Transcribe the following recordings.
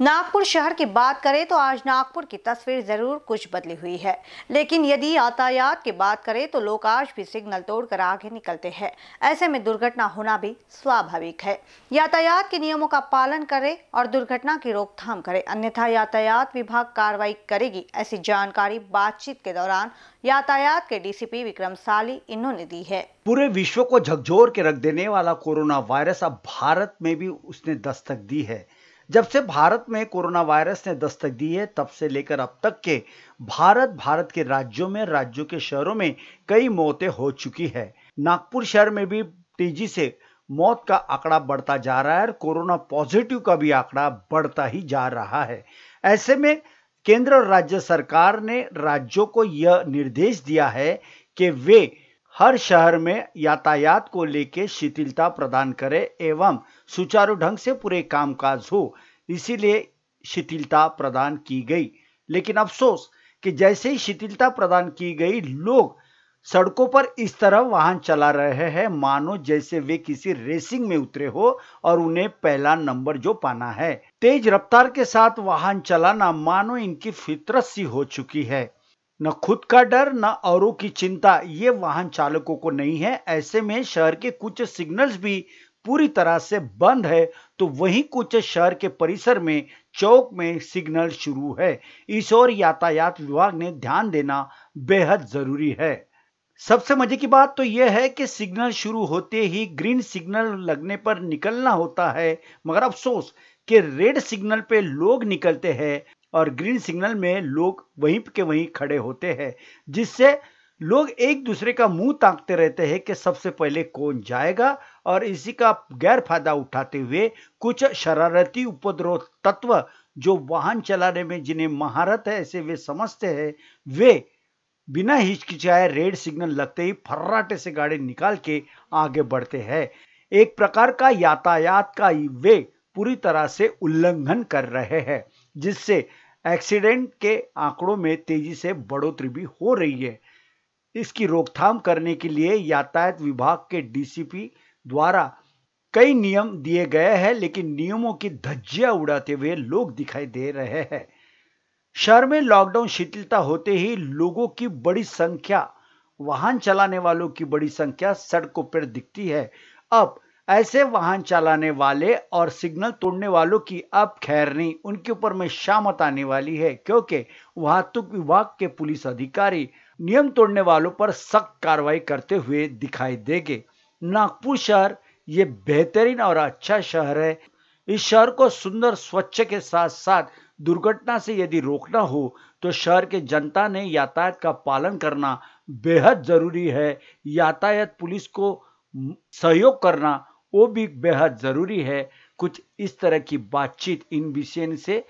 नागपुर शहर की बात करें तो आज नागपुर की तस्वीर जरूर कुछ बदली हुई है लेकिन यदि यातायात की बात करें तो लोग आज भी सिग्नल तोड़कर आगे निकलते हैं ऐसे में दुर्घटना होना भी स्वाभाविक है यातायात के नियमों का पालन करें और दुर्घटना की रोकथाम करें अन्यथा यातायात विभाग कार्रवाई करेगी ऐसी जानकारी बातचीत के दौरान यातायात के डीसीपी विक्रम साली इन्होंने दी है पूरे विश्व को झकझोर के रख देने वाला कोरोना वायरस अब भारत में भी उसने दस्तक दी है जब से भारत में कोरोना वायरस ने दस्तक दी है तब से लेकर अब तक के भारत भारत के राज्यों में राज्यों के शहरों में कई मौतें हो चुकी है नागपुर शहर में भी तेजी से मौत का आंकड़ा बढ़ता जा रहा है और कोरोना पॉजिटिव का भी आंकड़ा बढ़ता ही जा रहा है ऐसे में केंद्र और राज्य सरकार ने राज्यों को यह निर्देश दिया है कि वे हर शहर में यातायात को लेकर शिथिलता प्रदान करे एवं सुचारू ढंग से पूरे कामकाज हो इसीलिए शिथिलता प्रदान की गई लेकिन अफसोस कि जैसे ही शिथिलता प्रदान की गई लोग सड़कों पर इस तरह वाहन चला रहे हैं मानो जैसे वे किसी रेसिंग में उतरे हो और उन्हें पहला नंबर जो पाना है तेज रफ्तार के साथ वाहन चलाना मानो इनकी फितरत सी हो चुकी है न खुद का डर न औरों की चिंता ये वाहन चालकों को नहीं है ऐसे में शहर के कुछ सिग्नल्स भी पूरी तरह से बंद है तो वहीं कुछ शहर के परिसर में चौक में सिग्नल शुरू है इस ओर यातायात विभाग ने ध्यान देना बेहद जरूरी है सबसे मजे की बात तो यह है कि सिग्नल शुरू होते ही ग्रीन सिग्नल लगने पर निकलना होता है मगर अफसोस कि रेड सिग्नल पे लोग निकलते हैं और ग्रीन सिग्नल में लोग वहीं के वहीं खड़े होते हैं जिससे लोग एक दूसरे का मुंह ताकते रहते हैं कि सबसे पहले कौन जाएगा और इसी का गैर फायदा उठाते हुए कुछ शरारती उपद्रव तत्व जो वाहन चलाने में जिन्हें महारत है ऐसे वे समझते हैं वे बिना हिचकिचाए रेड सिग्नल लगते ही फर्राटे से गाड़ी निकाल के आगे बढ़ते हैं एक प्रकार का यातायात का वे पूरी तरह से उल्लंघन कर रहे हैं जिससे एक्सीडेंट के आंकड़ों में तेजी से बढ़ोतरी भी हो रही है इसकी रोकथाम करने के लिए यातायात विभाग के डीसीपी द्वारा कई नियम दिए गए हैं लेकिन नियमों की धज्जियां उड़ाते हुए लोग दिखाई दे रहे हैं शहर में लॉकडाउन शिथिलता होते ही लोगों की बड़ी संख्या वाहन चलाने वालों की बड़ी संख्या सड़कों पर दिखती है अब ऐसे वाहन चलाने वाले और सिग्नल तोड़ने वालों की अब खैर नहीं उनके ऊपर में शामत आने वाली है क्योंकि वाहतुक विभाग के पुलिस अधिकारी नियम तोड़ने वालों पर सख्त कार्रवाई करते हुए दिखाई देंगे नागपुर शहर ये बेहतरीन और अच्छा शहर है इस शहर को सुंदर स्वच्छ के साथ साथ दुर्घटना से यदि रोकना हो तो शहर के जनता ने यातायात का पालन करना बेहद जरूरी है यातायात पुलिस को सहयोग करना वो भी बेहद ज़रूरी है कुछ इस तरह की बातचीत इन विषय से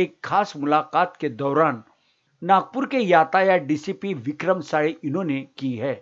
एक खास मुलाकात के दौरान नागपुर के यातायात डीसीपी विक्रम साड़े इन्होंने की है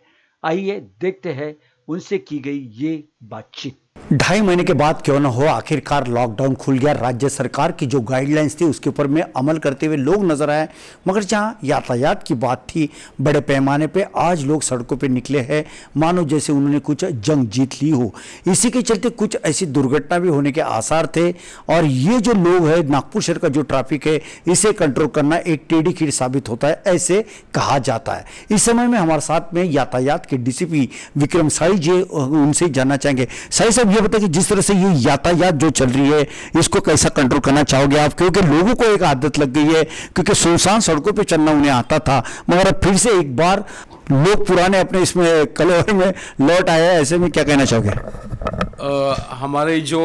आइए देखते हैं उनसे की गई ये बातचीत ढाई महीने के बाद क्यों ना हो आखिरकार लॉकडाउन खुल गया राज्य सरकार की जो गाइडलाइंस थी उसके ऊपर में अमल करते हुए लोग नजर आए मगर जहां यातायात की बात थी बड़े पैमाने पे आज लोग सड़कों पे निकले हैं मानो जैसे उन्होंने कुछ जंग जीत ली हो इसी के चलते कुछ ऐसी दुर्घटना भी होने के आसार थे और ये जो लोग है नागपुर शहर का जो ट्रैफिक है इसे कंट्रोल करना एक टेढ़ी खीर साबित होता है ऐसे कहा जाता है इस समय में हमारे साथ में यातायात के डीसीपी विक्रम साई जी उनसे जानना चाहेंगे साई साहब आप ये बताइए जिस तरह से ये यातायात जो चल रही है इसको कैसा कंट्रोल करना चाहोगे आप क्योंकि लोगों को एक आदत लग गई है क्योंकि सुनसान सड़कों पर चलना उन्हें आता था मगर अब फिर से एक बार लोग पुराने अपने इसमें कलर में लौट आए हैं ऐसे में क्या कहना चाहोगे हमारे जो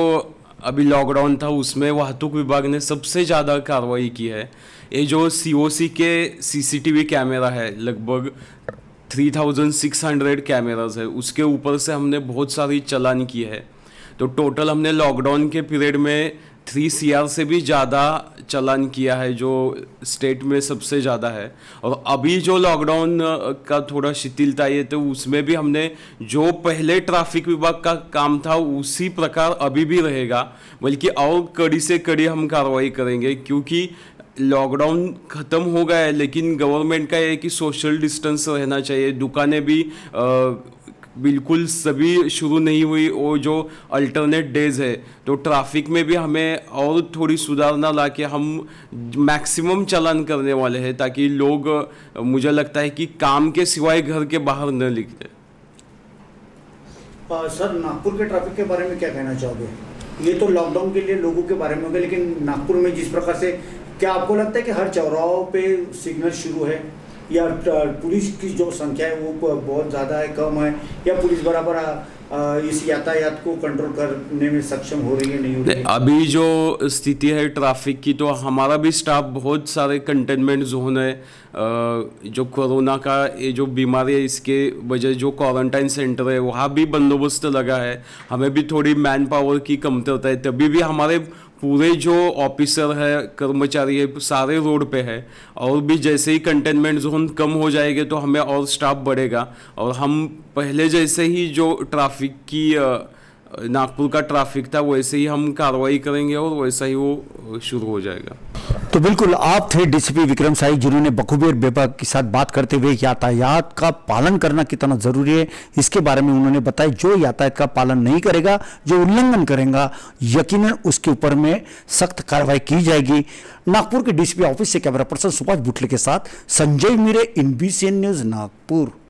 अभी लॉकडाउन था उसमें वाहतूक विभाग ने सबसे ज़्यादा कार्रवाई की है ये जो सी के सीसीटीवी कैमरा है लगभग 3600 कैमराज है उसके ऊपर से हमने बहुत सारी चलान की है तो टोटल हमने लॉकडाउन के पीरियड में थ्री सी से भी ज़्यादा चलान किया है जो स्टेट में सबसे ज़्यादा है और अभी जो लॉकडाउन का थोड़ा शिथिलता ये तो उसमें भी हमने जो पहले ट्रैफिक विभाग का काम था उसी प्रकार अभी भी रहेगा बल्कि और कड़ी से कड़ी हम कार्रवाई करेंगे क्योंकि लॉकडाउन ख़त्म हो गया है लेकिन गवर्नमेंट का ये कि सोशल डिस्टेंस रहना चाहिए दुकानें भी आ, बिल्कुल सभी शुरू नहीं हुई और जो अल्टरनेट डेज है तो ट्रैफिक में भी हमें और थोड़ी सुधारना ला के हम मैक्सिमम चलान करने वाले हैं ताकि लोग मुझे लगता है कि काम के सिवाय घर के बाहर न निकले सर नागपुर के ट्रैफिक के बारे में क्या कहना चाहोगे ये तो लॉकडाउन के लिए लोगों के बारे में होगा लेकिन नागपुर में जिस प्रकार से क्या आपको लगता है कि हर चौराहों पे सिग्नल शुरू है या पुलिस की जो संख्या है वो बहुत ज़्यादा है कम है या पुलिस बराबर इस यातायात को कंट्रोल करने में सक्षम हो रही है नहीं हो रही है। अभी जो स्थिति है ट्रैफिक की तो हमारा भी स्टाफ बहुत सारे कंटेनमेंट जोन है जो कोरोना का ये जो बीमारी है इसके वजह जो क्वारंटाइन सेंटर है वहाँ भी बंदोबस्त लगा है हमें भी थोड़ी मैन पावर की होता है तभी भी हमारे पूरे जो ऑफिसर है कर्मचारी है सारे रोड पे है और भी जैसे ही कंटेनमेंट जोन कम हो जाएगा तो हमें और स्टाफ बढ़ेगा और हम पहले जैसे ही जो ट्रैफिक की नागपुर का ट्रैफिक था वैसे ही हम कार्रवाई करेंगे और वैसा ही वो शुरू हो जाएगा तो बिल्कुल आप थे डीसीपी विक्रम साई जिन्होंने बखूबी और बेबा के साथ बात करते हुए यातायात का पालन करना कितना जरूरी है इसके बारे में उन्होंने बताया जो यातायात का पालन नहीं करेगा जो उल्लंघन करेगा यकीन उसके ऊपर में सख्त कार्रवाई की जाएगी नागपुर के डीसीपी ऑफिस से कैमरा पर्सन सुभाष बुटले के साथ संजय मीरे इन न्यूज नागपुर